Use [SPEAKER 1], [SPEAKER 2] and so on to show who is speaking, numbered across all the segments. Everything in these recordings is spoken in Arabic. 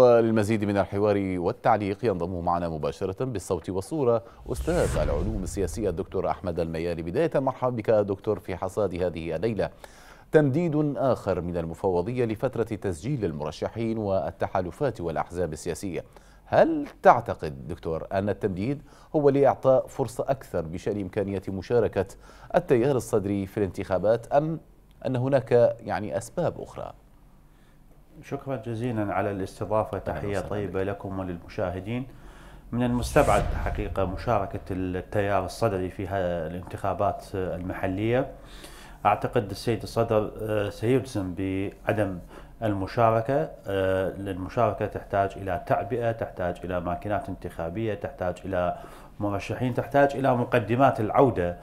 [SPEAKER 1] وللمزيد من الحوار والتعليق ينضم معنا مباشرة بالصوت والصورة أستاذ العلوم السياسية الدكتور أحمد الميالي بداية مرحبا بك دكتور في حصاد هذه الليلة تمديد آخر من المفوضية لفترة تسجيل المرشحين والتحالفات والأحزاب السياسية هل تعتقد دكتور أن التمديد هو لإعطاء فرصة أكثر بشأن إمكانية مشاركة التيار الصدري في الانتخابات أم أن هناك يعني أسباب أخرى؟ شكرا جزيلا على الاستضافة
[SPEAKER 2] تحية طيبة لكم وللمشاهدين من المستبعد حقيقة مشاركة التيار الصدري في الانتخابات المحلية أعتقد السيد الصدر آه، سيجزم بعدم المشاركة آه، للمشاركة تحتاج إلى تعبئة تحتاج إلى ماكينات انتخابية تحتاج إلى مرشحين تحتاج إلى مقدمات العودة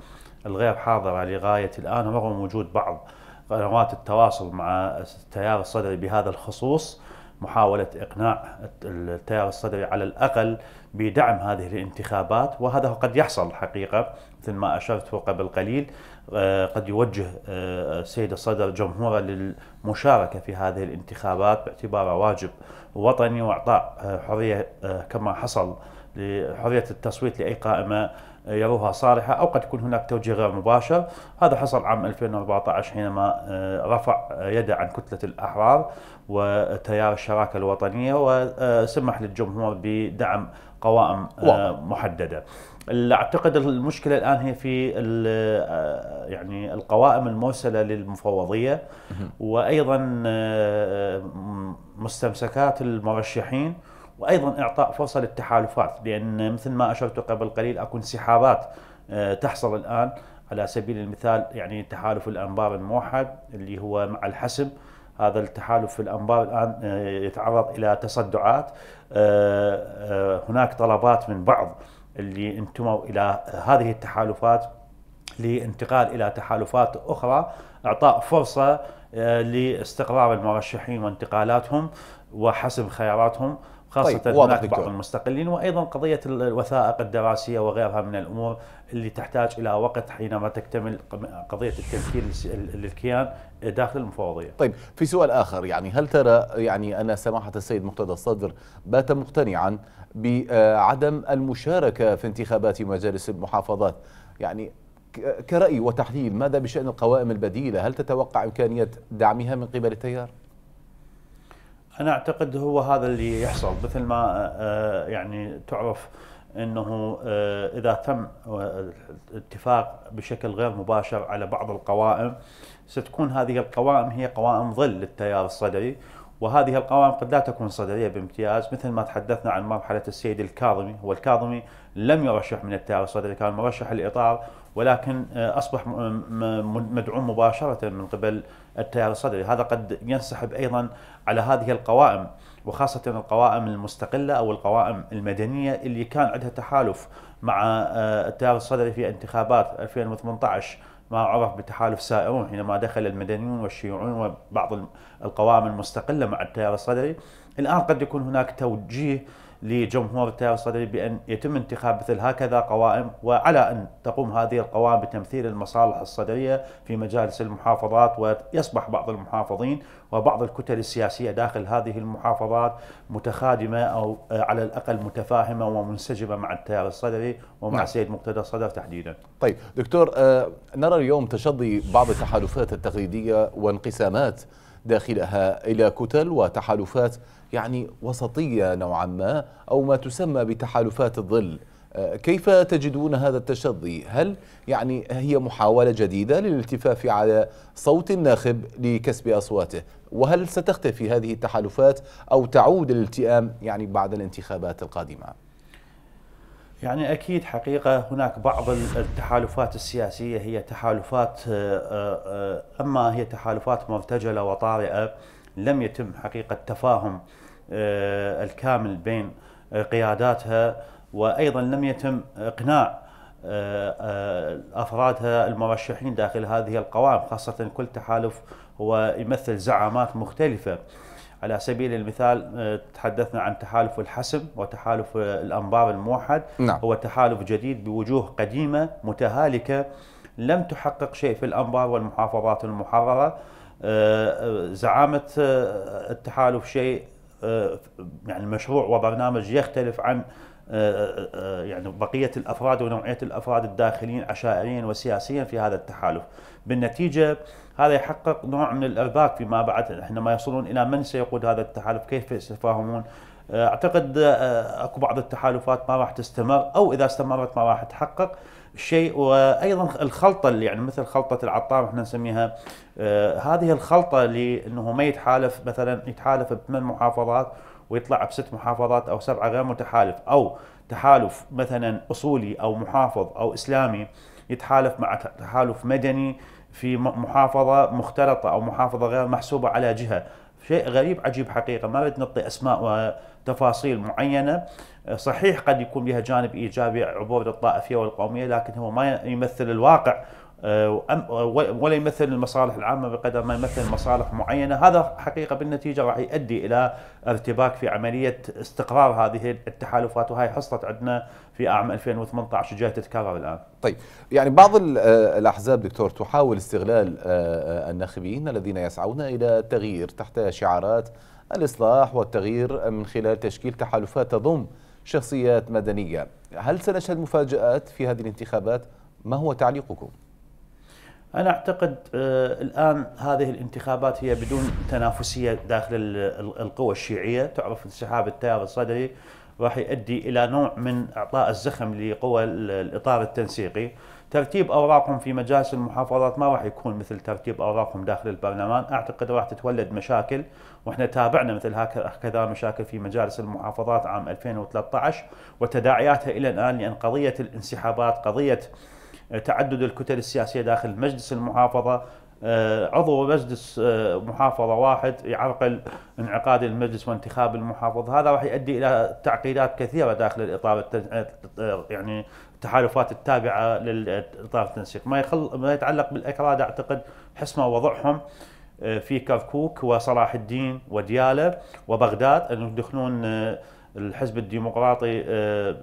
[SPEAKER 2] الغير حاضرة لغاية الآن رغم وجود بعض قنوات التواصل مع التيار الصدري بهذا الخصوص محاولة إقناع التيار الصدري على الأقل بدعم هذه الانتخابات وهذا قد يحصل حقيقة مثل ما أشرت قبل قليل آه، قد يوجه آه، السيد الصدر جمهوره للمشاركة في هذه الانتخابات باعتباره واجب وطني وإعطاء آه، حرية كما حصل لحرية التصويت لأي قائمة يروها صالحة أو قد يكون هناك توجيه غير مباشر هذا حصل عام 2014 حينما آه، رفع يده عن كتلة الأحرار وتيار الشراكة الوطنية وسمح للجمهور بدعم قوائم آه، محددة اعتقد المشكله الان هي في آه، يعني القوائم المرسله للمفوضيه وايضا مستمسكات المرشحين وايضا اعطاء فرصه للتحالفات لان مثل ما اشرت قبل قليل اكو انسحابات آه، تحصل الان على سبيل المثال يعني تحالف الانبار الموحد اللي هو مع الحسم هذا التحالف في الانبار الان آه، يتعرض الى تصدعات آه، هناك طلبات من بعض اللي انتموا الى هذه التحالفات لانتقال الى تحالفات اخرى اعطاء فرصه لاستقرار المرشحين وانتقالاتهم وحسم خياراتهم خاصه طيب. هناك بعض المستقلين وايضا قضيه الوثائق الدراسيه وغيرها من الامور اللي تحتاج الى وقت حينما تكتمل قضيه التمكين للكيان
[SPEAKER 1] داخل المفوضيه. طيب في سؤال اخر يعني هل ترى يعني ان سماحه السيد مقتدى الصدر بات مقتنعا بعدم المشاركه في انتخابات مجالس المحافظات يعني كرأي وتحليل ماذا بشأن القوائم البديلة هل تتوقع إمكانية دعمها من قبل التيار؟ انا اعتقد هو هذا اللي
[SPEAKER 2] يحصل مثل ما آه، آه، يعني تعرف انه آه، اذا تم اتفاق بشكل غير مباشر على بعض القوائم ستكون هذه القوائم هي قوائم ظل للتيار الصدري وهذه القوائم قد لا تكون صدريه بامتياز مثل ما تحدثنا عن مرحله السيد الكاظمي والكاظمي لم يرشح من التيار الصدري كان مرشح الاطار ولكن آه، اصبح مدعوم مباشره من قبل التيار الصدري، هذا قد ينسحب ايضا على هذه القوائم وخاصه القوائم المستقله او القوائم المدنيه اللي كان عندها تحالف مع آه، التيار الصدري في انتخابات 2018 ما عرف بتحالف سائرون حينما دخل المدنيون والشيوعيون وبعض القوائم المستقله مع التيار الصدري الان قد يكون هناك توجيه لجمهور التيار الصدري بأن يتم انتخاب مثل هكذا قوائم وعلى أن تقوم هذه القوائم بتمثيل المصالح الصدرية في مجالس المحافظات ويصبح بعض المحافظين وبعض الكتل السياسية داخل هذه المحافظات متخادمة أو آه، على الأقل متفاهمة ومنسجمة مع التيار الصدري ومع نعم. سيد مقتدى
[SPEAKER 1] الصدر تحديدا طيب دكتور آه، نرى اليوم تشظي بعض التحالفات التقليدية وانقسامات داخلها إلى كتل وتحالفات يعني وسطية نوعا ما أو ما تسمى بتحالفات الظل آه، كيف تجدون هذا التشظي؟ هل يعني هي محاولة جديدة للالتفاف على صوت الناخب لكسب أصواته؟ وهل ستختفي هذه التحالفات أو تعود الالتئام يعني بعد الانتخابات القادمة؟
[SPEAKER 2] يعني اكيد حقيقه هناك بعض التحالفات السياسيه هي تحالفات آه، آه، آه، اما هي تحالفات مرتجله وطارئه لم يتم حقيقه تفاهم الكامل بين قياداتها وايضا لم يتم اقناع افرادها المرشحين داخل هذه القوائم خاصه كل تحالف هو يمثل زعامات مختلفه على سبيل المثال آه، تحدثنا عن تحالف الحسم وتحالف الأنبار الموحد نعم. هو تحالف جديد بوجوه قديمة متهالكة لم تحقق شيء في الأنبار والمحافظات المحررة آه، آه، زعامة التحالف شيء يعني مشروع وبرنامج يختلف عن آه، آه، آه، يعني بقية الأفراد ونوعية الأفراد الداخلين عشائريا وسياسيا في هذا التحالف بالنتيجة هذا يحقق نوع من الارباك فيما بعد حينما يصلون الى من سيقود هذا التحالف كيف يتفاهمون اعتقد اكو بعض التحالفات ما راح تستمر او اذا استمرت ما راح تحقق الشيء وايضا الخلطه اللي يعني مثل خلطه العطار احنا نسميها آه هذه الخلطه لانه ما يتحالف مثلا يتحالف بثمان محافظات ويطلع بست محافظات او سبعه غير متحالف او تحالف مثلا اصولي او محافظ او اسلامي يتحالف مع تحالف مدني في محافظه مختلطه او محافظه غير محسوبه على جهه شيء غريب عجيب حقيقه ما بدنا نعطي اسماء و... تفاصيل معينه آه، صحيح قد يكون لها جانب ايجابي عبور الطائفيه والقوميه لكن هو ما يمثل الواقع ولا يمثل المصالح العامة بقدر ما يمثل مصالح معينة هذا حقيقة بالنتيجة راح يؤدي إلى ارتباك في عملية استقرار هذه التحالفات وهي حصلت عندنا في عام 2018 وجاي تتكرر
[SPEAKER 1] الآن طيب يعني بعض الأحزاب دكتور تحاول استغلال آه، الناخبين الذين يسعون إلى التغيير تحت شعارات الإصلاح والتغيير من خلال تشكيل تحالفات تضم شخصيات مدنية هل سنشهد مفاجآت في هذه الانتخابات؟ ما هو تعليقكم؟ انا اعتقد آه، الان
[SPEAKER 2] هذه الانتخابات هي بدون تنافسيه داخل القوى الشيعيه، تعرف انسحاب التيار الصدري راح يؤدي الى نوع من اعطاء الزخم لقوى الاطار التنسيقي، ترتيب اوراقهم في مجالس المحافظات ما راح يكون مثل ترتيب اوراقهم داخل البرلمان، اعتقد راح تتولد مشاكل واحنا تابعنا مثل هكذا مشاكل في مجالس المحافظات عام 2013 وتداعياتها الى الان لان قضيه الانسحابات قضيه تعدد الكتل السياسيه داخل مجلس المحافظه آه، عضو مجلس آه، محافظه واحد يعرقل انعقاد المجلس وانتخاب المحافظ هذا راح يؤدي الى تعقيدات كثيره داخل الاطار التن... آه، يعني التحالفات التابعه للاطار التنسيق ما, يخل... ما يتعلق بالاكراد اعتقد حسمه وضعهم في كركوك وصلاح الدين ودياله وبغداد ان يدخلون الحزب الديمقراطي آه،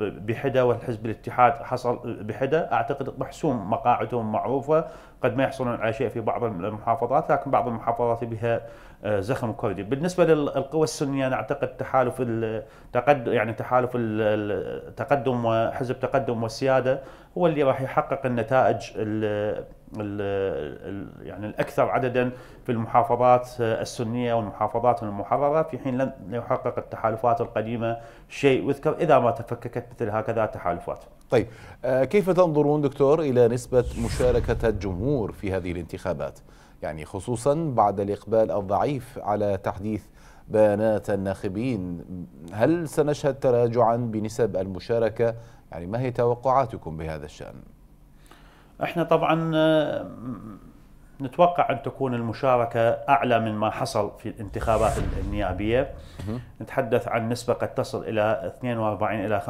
[SPEAKER 2] بحده والحزب الاتحاد حصل بحده اعتقد محسوم مقاعدهم معروفه قد ما يحصلون على شيء في بعض المحافظات لكن بعض المحافظات بها آه، زخم كردي بالنسبه للقوى السنيه انا اعتقد تحالف التقدم يعني تحالف التقدم وحزب تقدم والسياده هو اللي راح يحقق النتائج الـ الـ الـ يعني الاكثر عددا في المحافظات آه، السنيه والمحافظات المحرره في حين لم يحقق
[SPEAKER 1] التحالفات القديمه شيء يذكر اذا ما تفككت مثل هكذا التحالفات. طيب آه، كيف تنظرون دكتور الى نسبه مشاركه الجمهور في هذه الانتخابات؟ يعني خصوصا بعد الإقبال الضعيف على تحديث بيانات الناخبين هل سنشهد تراجعا بنسب المشاركة يعني ما هي توقعاتكم بهذا الشأن؟
[SPEAKER 2] احنا طبعا آه، نتوقع ان تكون المشاركه اعلى من ما حصل في الانتخابات النيابيه نتحدث عن نسبه قد تصل الى 42 الى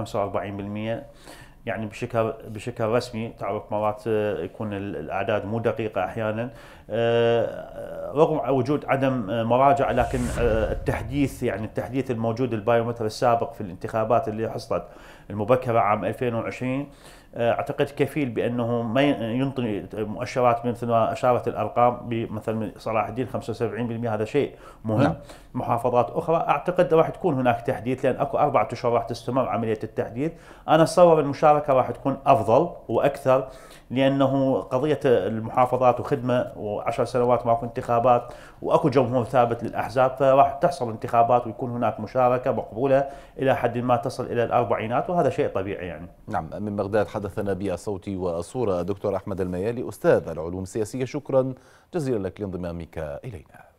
[SPEAKER 2] 45% يعني بشكل بشكل رسمي تعرف مرات آه، يكون الاعداد مو دقيقه احيانا آه، رغم وجود عدم آه، مراجع لكن التحديث يعني التحديث الموجود البايومتر السابق في الانتخابات اللي حصلت المبكره عام 2020 آه، اعتقد كفيل بانه ما ينطي مؤشرات مثل ما اشارت الارقام بمثل صلاح الدين 75% هذا شيء مهم لا. نعم. محافظات اخرى اعتقد راح تكون هناك تحديث لان اكو اربع اشهر راح تستمر عمليه التحديث انا اتصور المشاركه راح تكون افضل واكثر لانه قضيه المحافظات وخدمه وعشر سنوات ماكو انتخابات واكو جمهور ثابت للاحزاب فراح تحصل انتخابات ويكون هناك مشاركه
[SPEAKER 1] مقبوله الى حد ما تصل الى الاربعينات وهذا شيء طبيعي يعني نعم من بغداد حدثنا بصوت وصورة دكتور أحمد الميالي أستاذ العلوم السياسية شكرا جزيلا لك لانضمامك إلينا